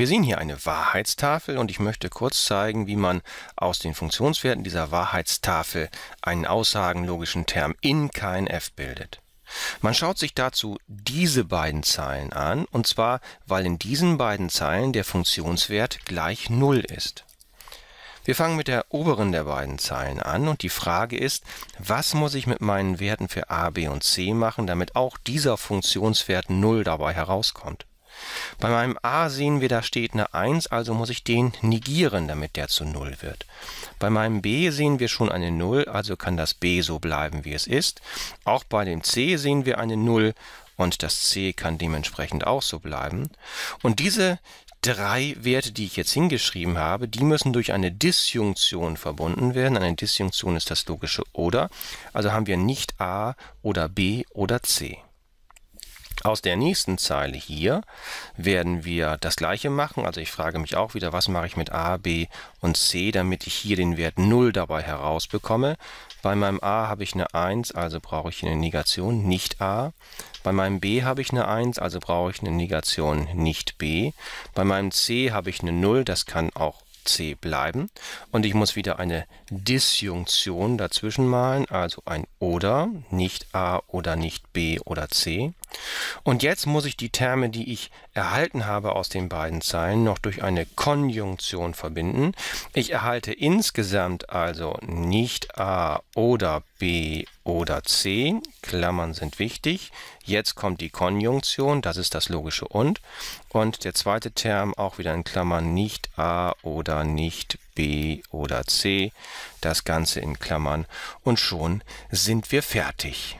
Wir sehen hier eine Wahrheitstafel und ich möchte kurz zeigen, wie man aus den Funktionswerten dieser Wahrheitstafel einen aussagenlogischen Term in kein f bildet. Man schaut sich dazu diese beiden Zeilen an, und zwar, weil in diesen beiden Zeilen der Funktionswert gleich 0 ist. Wir fangen mit der oberen der beiden Zeilen an und die Frage ist, was muss ich mit meinen Werten für a, b und c machen, damit auch dieser Funktionswert 0 dabei herauskommt. Bei meinem a sehen wir, da steht eine 1, also muss ich den negieren, damit der zu 0 wird. Bei meinem b sehen wir schon eine 0, also kann das b so bleiben, wie es ist. Auch bei dem c sehen wir eine 0 und das c kann dementsprechend auch so bleiben. Und diese drei Werte, die ich jetzt hingeschrieben habe, die müssen durch eine Disjunktion verbunden werden. Eine Disjunktion ist das logische Oder. Also haben wir nicht a oder b oder c. Aus der nächsten Zeile hier werden wir das gleiche machen. Also ich frage mich auch wieder, was mache ich mit A, B und C, damit ich hier den Wert 0 dabei herausbekomme. Bei meinem A habe ich eine 1, also brauche ich eine Negation, nicht A. Bei meinem B habe ich eine 1, also brauche ich eine Negation, nicht B. Bei meinem C habe ich eine 0, das kann auch C bleiben. Und ich muss wieder eine Disjunktion dazwischen malen, also ein oder, nicht A oder nicht B oder C. Und jetzt muss ich die Terme, die ich erhalten habe aus den beiden Zeilen, noch durch eine Konjunktion verbinden. Ich erhalte insgesamt also nicht A oder B oder C, Klammern sind wichtig. Jetzt kommt die Konjunktion, das ist das logische und. Und der zweite Term auch wieder in Klammern nicht A oder nicht B oder C, das Ganze in Klammern. Und schon sind wir fertig.